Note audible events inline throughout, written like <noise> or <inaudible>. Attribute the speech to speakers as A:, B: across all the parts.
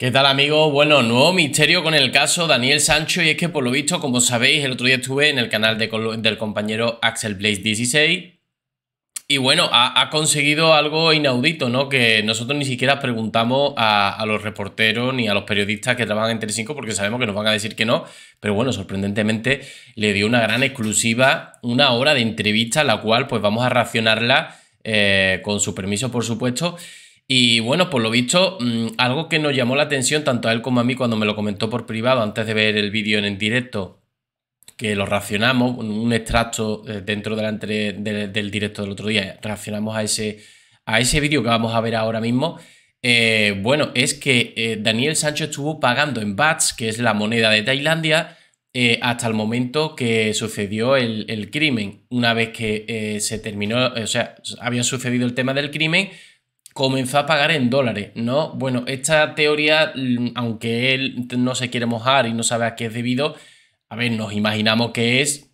A: ¿Qué tal amigos? Bueno, nuevo misterio con el caso Daniel Sancho y es que por lo visto, como sabéis, el otro día estuve en el canal del compañero Axel Blaze 16 y bueno, ha, conseguido algo inaudito, ¿no? Que nosotros ni siquiera preguntamos a, los reporteros ni a los periodistas que trabajan en 5, porque sabemos que nos van a decir que no, pero bueno, sorprendentemente le dio una gran exclusiva, una hora de entrevista, la cual pues vamos a racionarla eh, con su permiso, por supuesto. Y bueno, por lo visto, mm, algo que nos llamó la atención tanto a él como a mí cuando me lo comentó por privado antes de ver el vídeo en el directo, que lo racionamos, un extracto eh, dentro de del directo del otro día, reaccionamos a ese, a ese vídeo que vamos a ver ahora mismo. Eh, bueno, es que eh, Daniel Sancho estuvo pagando en BATS, que es la moneda de Tailandia, hasta el momento que sucedió el crimen. Una vez que se terminó, o sea, había sucedido el tema del crimen, comenzó a pagar en dólares, ¿no? Bueno, esta teoría, mm, aunque él no se quiere mojar y no sabe a qué es debido, a ver, nos imaginamos que es,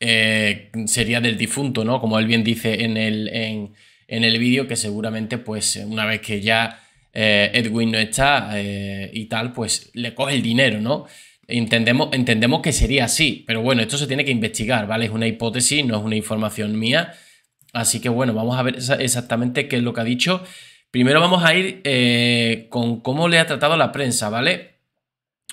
A: eh, sería del difunto, ¿no? Como él bien dice en el, en, el vídeo, que seguramente, pues, una vez que ya eh, Edwin no está eh, y tal, pues le coge el dinero, ¿no? Entendemos, entendemos que sería así, pero bueno, esto se tiene que investigar, ¿vale? Es una hipótesis, no es una información mía. Así que bueno, vamos a ver exactamente qué es lo que ha dicho. Primero vamos a ir eh, con cómo le ha tratado la prensa, ¿vale?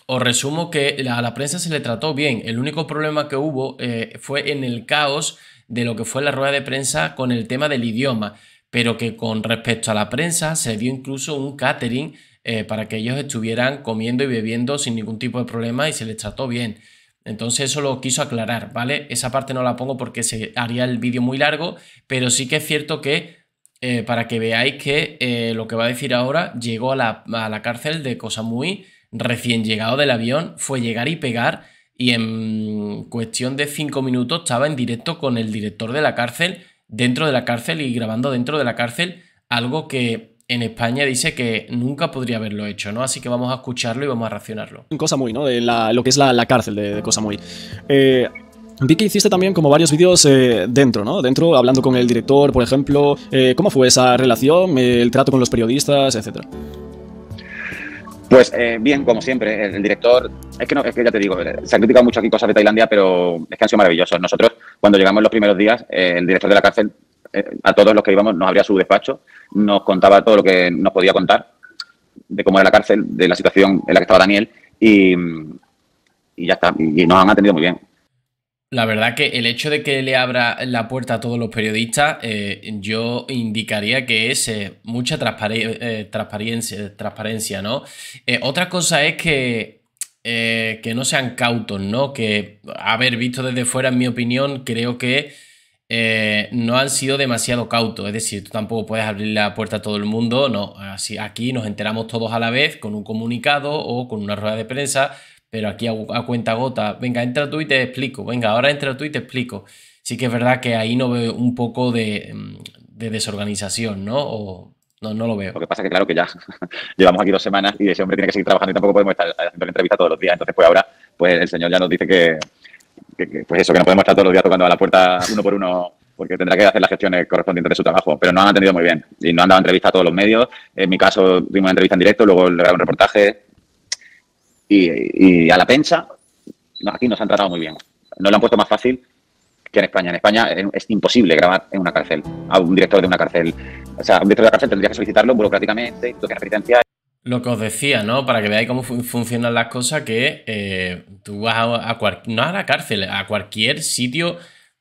A: Os resumo que a la prensa se le trató bien. El único problema que hubo eh, fue en el caos de lo que fue la rueda de prensa con el tema del idioma, pero que con respecto a la prensa se dio incluso un catering eh, para que ellos estuvieran comiendo y bebiendo sin ningún tipo de problema y se les trató bien. Entonces eso lo quiso aclarar, ¿vale? Esa parte no la pongo porque se haría el vídeo muy largo, pero sí que es cierto que eh, para que veáis que eh, lo que va a decir ahora llegó a la, a la cárcel de cosa muy recién llegado del avión, fue llegar y pegar y en cuestión de cinco minutos estaba en directo con el director de la cárcel, dentro de la cárcel y grabando dentro de la cárcel, algo que en España dice que nunca podría haberlo hecho, ¿no? Así que vamos a escucharlo y vamos a racionarlo.
B: Cosa muy, ¿no? De lo que es la, cárcel de, Cosa muy. Eh, Vi que hiciste también como varios vídeos eh, dentro, ¿no? Dentro, hablando con el director, por ejemplo. Eh, ¿Cómo fue esa relación, el trato con los periodistas, etcétera?
C: Pues eh, bien, como siempre, el, director, es que, no, es que ya te digo, se han criticado mucho aquí cosas de Tailandia, pero es que han sido maravillosos. Nosotros, cuando llegamos los primeros días, el director de la cárcel eh, a todos los que íbamos, nos abría su despacho, nos contaba todo lo que nos podía contar de cómo era la cárcel, de la situación en la que estaba Daniel y, y ya está. Y, nos han atendido muy bien.
A: La verdad que el hecho de que le abra la puerta a todos los periodistas, eh, yo indicaría que es eh, mucha transparencia, transparencia, ¿no? otra cosa es que, que no sean cautos, ¿no? Que haber visto desde fuera, en mi opinión, creo que eh, no han sido demasiado cautos. Es decir, tú tampoco puedes abrir la puerta a todo el mundo. No, así aquí nos enteramos todos a la vez con un comunicado o con una rueda de prensa, pero aquí a, cuenta gota. Venga, entra tú y te explico. Venga, ahora entra tú y te explico. Sí que es verdad que ahí no veo un poco de, mm, desorganización, ¿no? O, no, no lo veo.
C: Lo que pasa es que, claro, que ya <laughs> llevamos aquí dos semanas y ese hombre tiene que seguir trabajando y tampoco podemos estar haciendo entrevista todos los días. Entonces, pues ahora, pues el señor ya nos dice que, que, pues eso, que no podemos estar todos los días tocando a la puerta uno por uno porque tendrá que hacer las gestiones correspondientes de su trabajo, pero no han atendido muy bien y no han dado entrevista a todos los medios. En mi caso, tuvimos una entrevista en directo, luego le un reportaje y, a la prensa, aquí nos han tratado muy bien. no lo han puesto más fácil que en España. En España es imposible grabar en una cárcel, a un director de una cárcel. O sea, un director de la cárcel tendría que solicitarlo burocráticamente, tocar penitenciario
A: lo que os decía, ¿no? Para que veáis cómo funcionan las cosas, que eh, tú vas a, a no a la cárcel, a cualquier sitio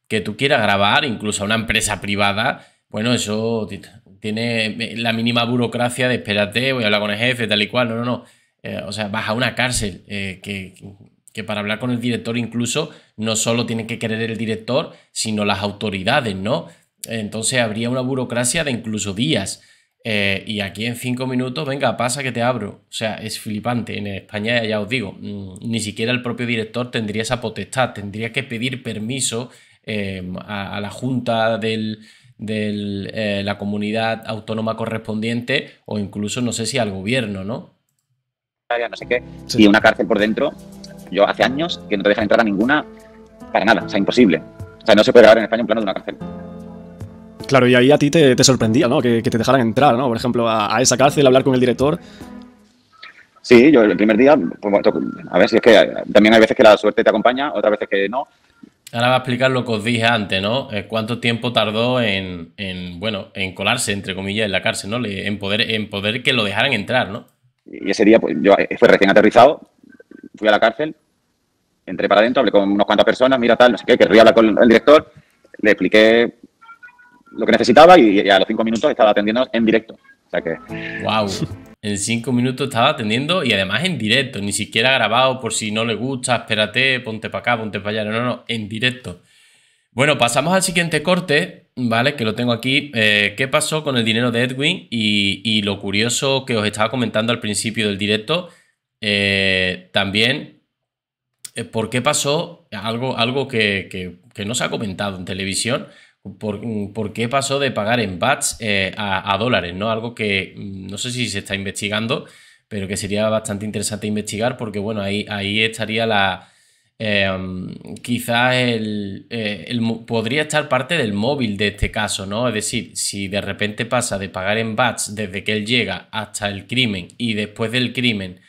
A: que tú quieras grabar, incluso a una empresa privada, bueno, eso tiene eh, la mínima burocracia de espérate, voy a hablar con el jefe, tal y cual, no, no, no. Eh, o sea, vas a una cárcel que, que para hablar con el director incluso no solo tiene que querer el director, sino las autoridades, ¿no? Entonces habría una burocracia de incluso días. Eh, y aquí en cinco minutos, venga, pasa que te abro. O sea, es flipante. En España, ya os digo, mm, ni siquiera el propio director tendría esa potestad, tendría que pedir permiso em, a, la junta de eh, la comunidad autónoma correspondiente o incluso, no sé si al gobierno, ¿no? No sé qué.
C: Y una cárcel por dentro, yo hace años que no te dejan entrar a ninguna para nada, o sea, imposible. O sea, no se puede grabar en España un plano de una cárcel.
B: Claro, y ahí a ti te, sorprendía, ¿no? Que, te dejaran entrar, ¿no? Por ejemplo, a, esa cárcel, hablar con el director.
C: Sí, yo el primer día, pues, a ver si es que eh, también hay veces que la suerte te acompaña, otras veces que no.
A: Ahora va a explicar lo que os dije antes, ¿no? Eh, cuánto tiempo tardó en, bueno, en colarse, entre comillas, en la cárcel, ¿no? En poder, en poder que lo dejaran entrar, ¿no?
C: Y ese día, pues, yo eh, fui recién aterrizado, fui a la cárcel, entré para adentro, hablé con unas cuantas personas, mira tal, no sé qué, querría hablar con el director, le expliqué lo que necesitaba y, a los cinco minutos estaba atendiendo en directo. O sea que.
A: ¡Wow! En cinco minutos estaba atendiendo y además en directo, ni siquiera grabado por si no le gusta, espérate, ponte para acá, ponte para allá. No, no, en directo. Bueno, pasamos al siguiente corte, ¿vale? Que lo tengo aquí. Eh, ¿Qué pasó con el dinero de Edwin? Y, lo curioso que os estaba comentando al principio del directo, eh, también, eh, ¿por qué pasó algo, algo que no se ha comentado en televisión? por, qué pasó de pagar en bats eh, a, dólares, ¿no? Algo que mm, no sé si se está investigando, pero que sería bastante interesante investigar porque, bueno, ahí, ahí estaría la... Eh, mm, quizás el, eh, podría estar parte del móvil de este caso, ¿no? Es decir, si de repente pasa de pagar en bats desde que él llega hasta el crimen y después del crimen,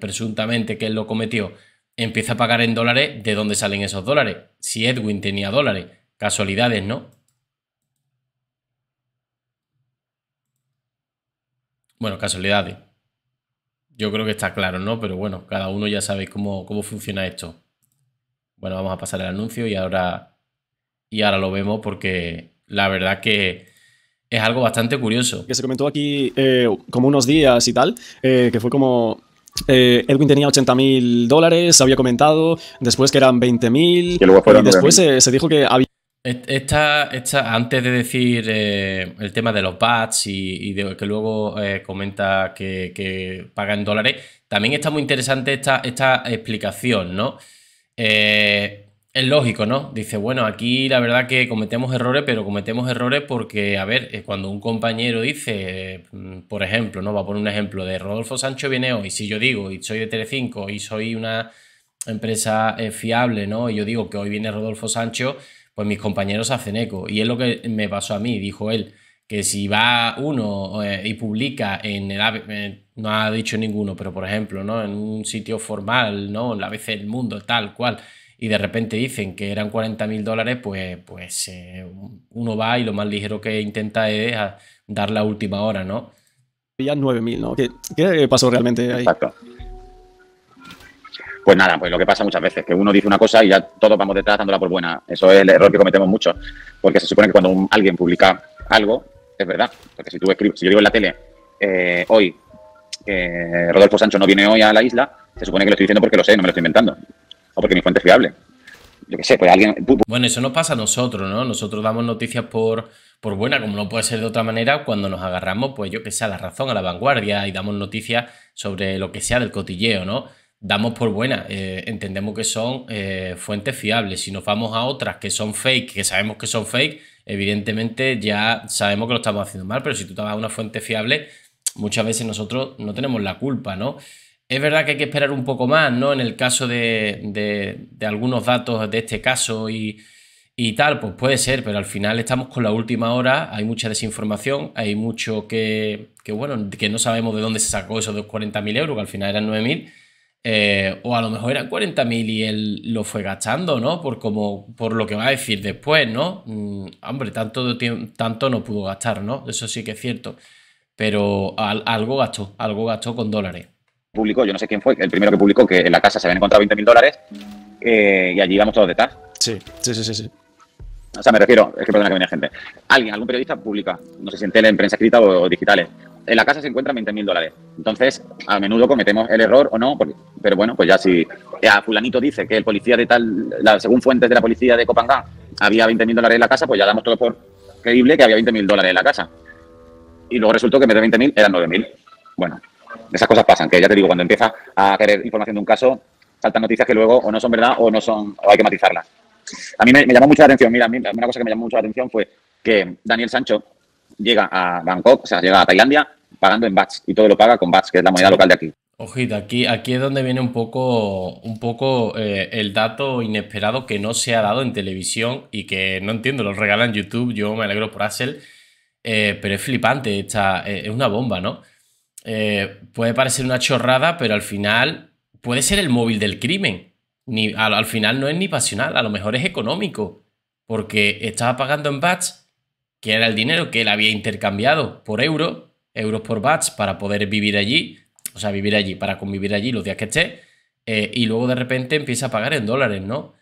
A: presuntamente que él lo cometió, empieza a pagar en dólares, ¿de dónde salen esos dólares? Si Edwin tenía dólares. Casualidades, ¿no? Bueno, casualidades. Yo creo que está claro, ¿no? Pero bueno, cada uno ya sabe cómo, funciona esto. Bueno, vamos a pasar el anuncio y ahora, y ahora lo vemos porque la verdad que es algo bastante curioso. Que se comentó aquí eh,
B: como unos días y tal, eh, que fue como eh, Edwin tenía 80 mil dólares, había comentado, después que eran 20 mil, y después se dijo que había...
A: Esta, esta, antes de decir eh, el tema de los bats y, de, que luego eh, comenta que, que, paga en dólares, también está muy interesante esta, esta explicación, ¿no? Eh, es lógico, ¿no? Dice, bueno, aquí la verdad que cometemos errores, pero cometemos errores porque, a ver, cuando un compañero dice, mm, por ejemplo, ¿no? Va a poner un ejemplo de Rodolfo Sancho viene hoy, si yo digo, y soy de Telecinco, y soy una empresa fiable, ¿no? Y yo digo que hoy viene Rodolfo Sancho pues mis compañeros hacen eco. Y es lo que me pasó a mí, dijo él, que si va uno eh, y publica en el eh, no ha dicho ninguno, pero por ejemplo, ¿no? En un sitio formal, ¿no? En la ABC del mundo, tal cual, y de repente dicen que eran 40 mil dólares, pues, pues eh, uno va y lo más ligero que intenta es dar la última hora, ¿no?
B: Ya 9 mil, ¿no? ¿Qué pasó realmente ahí? Exacto.
C: Pues nada, pues lo que pasa muchas veces, que uno dice una cosa y ya todos vamos detrás dándola por buena. Eso es el error que cometemos mucho porque se supone que cuando alguien publica algo, es verdad. Porque si tú escribes, si yo digo en la tele, eh, hoy eh, Rodolfo Sancho no viene hoy a la isla, se supone que lo estoy diciendo porque lo sé, no me lo estoy inventando. O porque mi fuente es fiable. Yo que sé, pues alguien.
A: Bueno, eso no pasa a nosotros, ¿no? Nosotros damos noticias por, por buena, como no puede ser de otra manera, cuando nos agarramos, pues yo que sé, a la razón, a la vanguardia y damos noticias sobre lo que sea del cotilleo, ¿no? damos por buena, eh, entendemos que son eh, fuentes fiables. Si nos vamos a otras que son fake, que sabemos que son fake, evidentemente ya sabemos que lo estamos haciendo mal, pero si tú te vas a una fuente fiable, muchas veces nosotros no tenemos la culpa, ¿no? Es verdad que hay que esperar un poco más, ¿no? En el caso de, algunos datos de este caso y, tal, pues puede ser, pero al final estamos con la última hora, hay mucha desinformación, hay mucho que, que bueno, que no sabemos de dónde se sacó esos 40.000 euros, que al final eran 9.000 eh, o a lo mejor eran 40.000 y él lo fue gastando, ¿no? Por, como, por lo que va a decir después, ¿no? Mm, hombre, tanto, tanto no pudo gastar, ¿no? Eso sí que es cierto. Pero algo gastó, algo gastó con dólares.
C: Publicó, yo no sé quién fue, el primero que publicó que en la casa se habían encontrado 20.000 dólares eh, y allí íbamos todos detrás.
B: Sí,
A: sí, sí, sí. sí.
C: O sea, me refiero, es que perdona que viene gente. Alguien, algún periodista publica, no sé si en tele, en prensa escrita o digitales, en la casa se encuentran 20.000 mil dólares. Entonces, a menudo cometemos el error o no, pero bueno, pues ya si a fulanito dice que el policía de tal, según fuentes de la policía de copanga había 20 mil dólares en la casa, pues ya damos todo por creíble que había 20.000 mil dólares en la casa. Y luego resultó que en vez de 20.000 mil eran 9.000... mil. Bueno, esas cosas pasan, que ya te digo, cuando empiezas a querer información de un caso, saltan noticias que luego o no son verdad o no son, o hay que matizarlas. A mí me, llamó mucho la atención, mira, una cosa que me llamó mucho la atención fue que Daniel Sancho llega a Bangkok, o sea, llega a Tailandia, pagando en BATS y todo lo paga con BATS, que es la moneda local de aquí.
A: Ojito, aquí, aquí es donde viene un poco, un poco eh, el dato inesperado que no se ha dado en televisión y que no entiendo, lo regalan YouTube, yo me alegro por Axel, eh, pero es flipante, eh, es una bomba, ¿no? puede parecer una chorrada, pero al final puede ser el móvil del crimen. Ni, al, final no es ni pasional, a lo mejor es económico, porque estaba pagando en BATS, que era el dinero que él había intercambiado por euro euros por batch para poder vivir allí, o sea, vivir allí, para convivir allí los días que esté, eh, y luego de repente empieza a pagar en dólares, ¿no?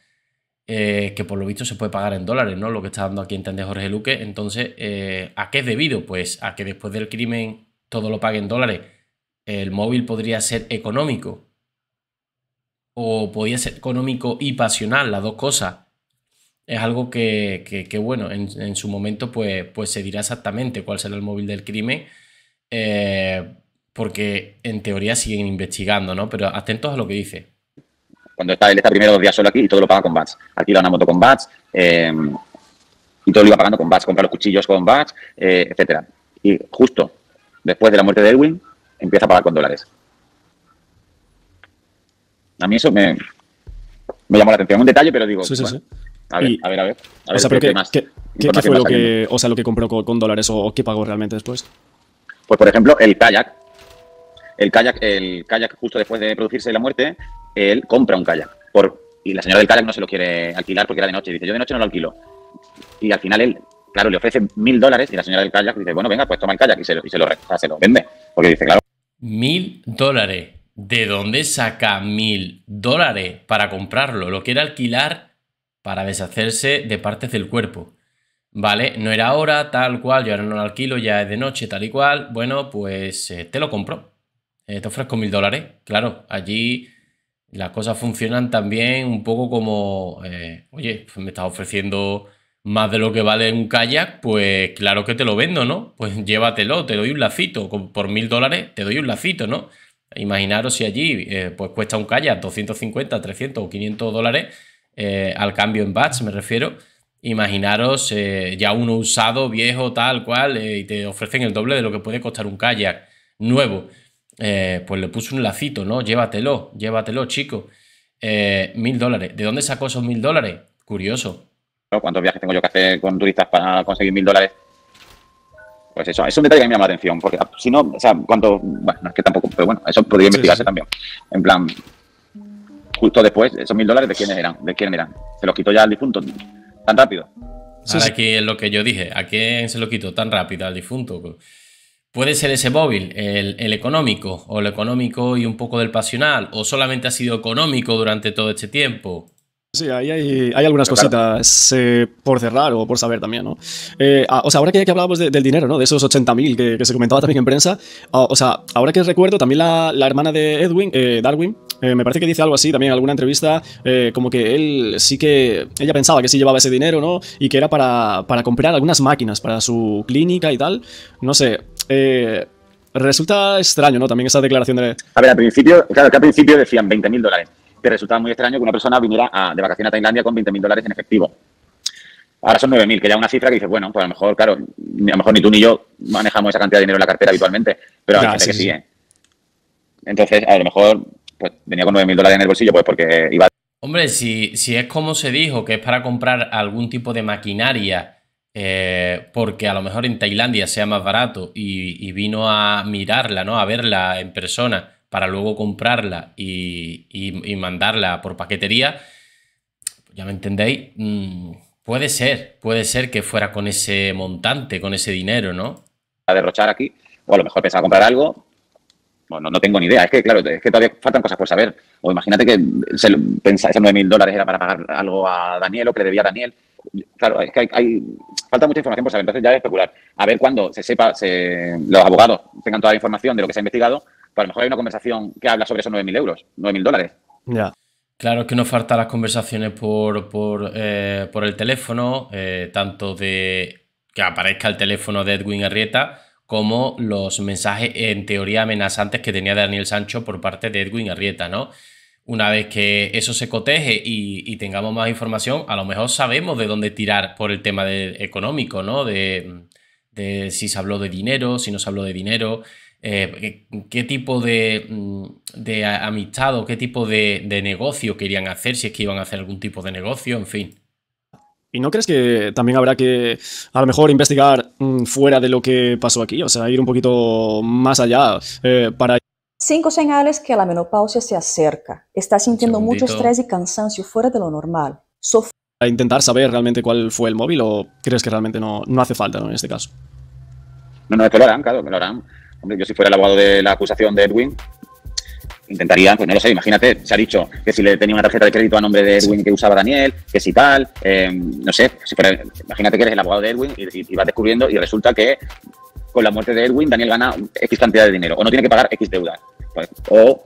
A: Eh, que por lo visto se puede pagar en dólares, ¿no? Lo que está dando aquí entender Jorge Luque. Entonces, eh, ¿a qué es debido? Pues a que después del crimen todo lo pague en dólares. El móvil podría ser económico. O podría ser económico y pasional, las dos cosas. Es algo que, bueno, en, su momento pues, pues se dirá exactamente cuál será el móvil del crimen eh, porque en teoría siguen investigando, ¿no? Pero atentos a lo que dice.
C: Cuando está, él está primero dos días solo aquí y todo lo paga con Bats. Alquila una moto con Bats em, y todo lo iba pagando con Bats. Compra los cuchillos con Bats, eh, etcétera. Y justo después de la muerte de Edwin empieza a pagar con dólares. A mí eso me, me llamó la atención. Un detalle, pero digo. A ver, a ver, a ver, o sea, qué, qué,
B: qué, fue lo que, o sea, lo que compró con, dólares o qué pagó realmente después? Pues, por ejemplo,
C: el kayak. El kayak, el kayak justo después de producirse la muerte, él compra un kayak. y la señora del kayak no se lo quiere alquilar porque era de noche. Y dice, yo de noche no lo alquilo. Y al final él, claro, le ofrece mil dólares y la señora del kayak dice, bueno, venga, pues toma el kayak y se se lo vende. Porque dice, claro.
A: Mil dólares. ¿De dónde saca mil dólares para comprarlo? Lo quiere alquilar para deshacerse de partes del cuerpo. ¿vale? No era hora tal cual, yo ahora no alquilo, ya es de noche, tal y cual. Bueno, pues eh, te lo compro. Eh, te ofrezco mil dólares. Claro, allí las cosas funcionan también un poco como, eh, oye, pues, me estás ofreciendo más de lo que vale un kayak, pues claro que te lo vendo, ¿no? Pues <laughs> llévatelo, te doy un lacito, por mil dólares te doy un lacito, ¿no? Imaginaros si allí pues cuesta un kayak 250, 300 o 500 dólares al cambio en batch, me refiero. Imaginaros eh, ya uno usado, viejo, tal cual, eh, y te ofrecen el doble de lo que puede costar un kayak nuevo. Eh, pues le puse un lacito, ¿no? Llévatelo, llévatelo, chico. Mil dólares. ¿De dónde sacó esos mil dólares? Curioso.
C: ¿Cuántos viajes tengo yo que hacer con turistas para conseguir mil dólares? Pues eso, eso un detalle que me llama la atención, porque si no, o sea, cuánto, bueno, es que tampoco, pero bueno, eso podría investigarse también. En plan, justo después, esos mil dólares, ¿de quiénes eran? ¿De quién eran? ¿Se los quito ya al difunto? tan rápido.
A: Ahora aquí es lo que yo dije, ¿a quién se lo quito tan rápido al difunto? Puede ser ese móvil, el, económico, o el económico y un poco del pasional, o solamente ha sido económico durante todo este tiempo.
B: Sí, ahí hay, algunas cositas eh, por cerrar o por saber también, ¿no? Eh, o sea, ahora que, que hablábamos del dinero, ¿no? De esos 80.000 que, que se comentaba también en prensa, o sea, ahora que recuerdo, también la, hermana de Edwin, eh, Darwin, eh, me parece que dice algo así también en alguna entrevista, eh, como que él sí que, ella pensaba que sí llevaba ese dinero, ¿no? Y que era para, para comprar algunas máquinas para su clínica y tal. No sé, eh, resulta extraño, ¿no? También esa declaración de...
C: A ver, al principio, claro, que al principio decían 20 mil dólares. Te resulta muy extraño que una persona viniera de vacaciones a Tailandia con 20 mil dólares en efectivo. Ahora son 9.000, que ya es una cifra que dices, bueno, pues a lo mejor, claro, a lo mejor ni tú ni yo manejamos esa cantidad de dinero en la cartera habitualmente, pero a gente que sí. Entonces, a lo mejor pues venía con 9.000 dólares en el bolsillo, pues porque iba...
A: Hombre, si, si es como se dijo, que es para comprar algún tipo de maquinaria, eh, porque a lo mejor en Tailandia sea más barato y, vino a mirarla, ¿no? A verla en persona para luego comprarla y, mandarla por paquetería, ya me entendéis, mm, puede ser, puede ser que fuera con ese montante, con ese dinero, ¿no?
C: A derrochar aquí, o a lo mejor pensaba comprar algo, bueno, no tengo ni idea. Es que, claro, es que todavía faltan cosas por saber. O imagínate que se que esos dólares era para pagar algo a Daniel o que le debía a Daniel. Claro, es que hay, falta mucha información por saber. Entonces ya es especular. A ver cuando se sepa, los abogados tengan toda la información de lo que se ha investigado, pues a lo mejor hay una conversación que habla sobre esos 9.000 mil euros, 9.000 dólares.
A: Ya. Claro que nos faltan las conversaciones por, eh, el teléfono, eh, tanto de que aparezca el teléfono de Edwin Arrieta como los mensajes en teoría amenazantes que tenía Daniel Sancho por parte de Edwin Arrieta, ¿no? Una vez que eso se coteje y, tengamos más información, a lo mejor sabemos de dónde tirar por el tema de, económico, ¿no? De, si se habló de dinero, si no se habló de dinero, eh, qué tipo de, mm, de amistad o qué tipo de, de negocio querían hacer, si es que iban a hacer algún tipo de negocio, en fin.
B: ¿Y no crees que también habrá que a lo mejor investigar mm, fuera de lo que pasó aquí? O sea, ir un poquito más allá eh, para... Cinco señales que la menopausia se acerca. Está sintiendo mucho estrés y cansancio fuera de lo normal. a intentar saber realmente cuál fue el móvil o crees que realmente no, no hace falta en este caso?
C: No, no, es que lo harán, claro, que lo harán. Hombre, yo si fuera el abogado de la acusación de Edwin, ...intentarían, pues no lo sé, imagínate, se ha dicho que si le tenía una tarjeta de crédito a nombre de Edwin que usaba Daniel, que si tal, eh, no sé, si imagínate que eres el abogado de Edwin y, vas descubriendo y resulta que con la muerte de Edwin Daniel gana X cantidad de dinero o no tiene que pagar X deuda. Pues, o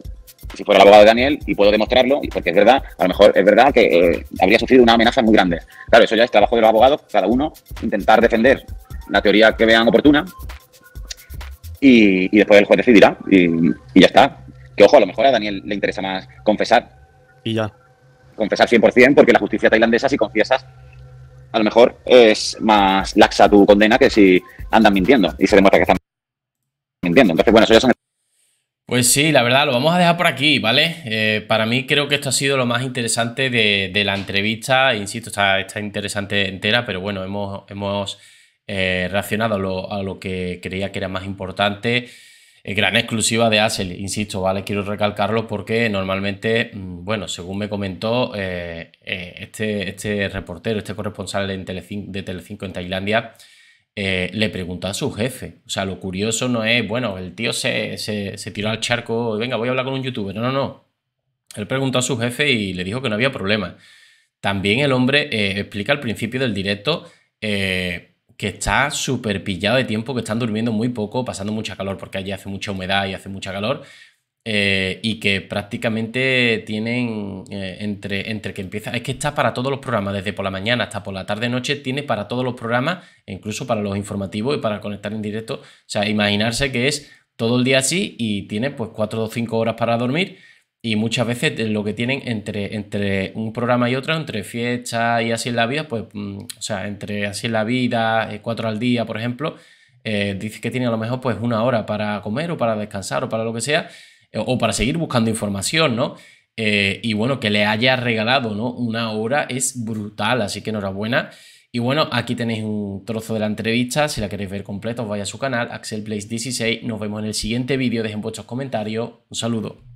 C: si fuera el abogado de Daniel y puedo demostrarlo, porque es verdad, a lo mejor es verdad que eh, habría sufrido una amenaza muy grande. Claro, eso ya es trabajo de los abogados, cada uno intentar defender la teoría que vean oportuna y, después el juez decidirá
B: y
C: ya está ojo, a lo mejor a Daniel le interesa más confesar. Y ya. Confesar 100%, porque la justicia tailandesa, si confiesas, a lo mejor es más laxa tu condena que si andan mintiendo y se demuestra que están mintiendo. Entonces, bueno, eso ya son.
A: Pues sí, la verdad, lo vamos a dejar por aquí, ¿vale? Eh, para mí creo que esto ha sido lo más interesante de, la entrevista. Insisto, está, está, interesante entera, pero bueno, hemos, hemos eh, reaccionado a lo, a lo que creía que era más importante gran exclusiva de Asel, insisto, ¿vale? Quiero recalcarlo porque normalmente, mm, bueno, según me comentó eh, eh, este, este reportero, este corresponsal de Telecinco en Tailandia, eh, le preguntó a su jefe. O sea, lo curioso no es, bueno, el tío se, se, se tiró al charco, venga, voy a hablar con un youtuber. No, no, no. Él preguntó a su jefe y le dijo que no había problema. También el hombre explica al principio del directo que está súper pillado de tiempo, que están durmiendo muy poco, pasando mucha calor, porque allí hace mucha humedad y hace mucha calor, eh, y que prácticamente tienen eh, entre, entre que empieza, es que está para todos los programas, desde por la mañana hasta por la tarde noche, tiene para todos los programas, e incluso para los informativos y para conectar en directo, o sea, imaginarse que es todo el día así y tiene pues 4 o 5 horas para dormir, y muchas veces lo que tienen entre, entre un programa y otro, entre fiestas y así en la vida, pues, mm, o sea, entre así en la vida, eh, cuatro al día, por ejemplo, eh, dice que tiene a lo mejor pues una hora para comer o para descansar o para lo que sea, eh, o para seguir buscando información, ¿no? Eh, y bueno, que le haya regalado, ¿no? Una hora es brutal, así que enhorabuena. Y bueno, aquí tenéis un trozo de la entrevista, si la queréis ver completa os vais a su canal, Axel Place 16 nos vemos en el siguiente vídeo, dejen vuestros comentarios, un saludo.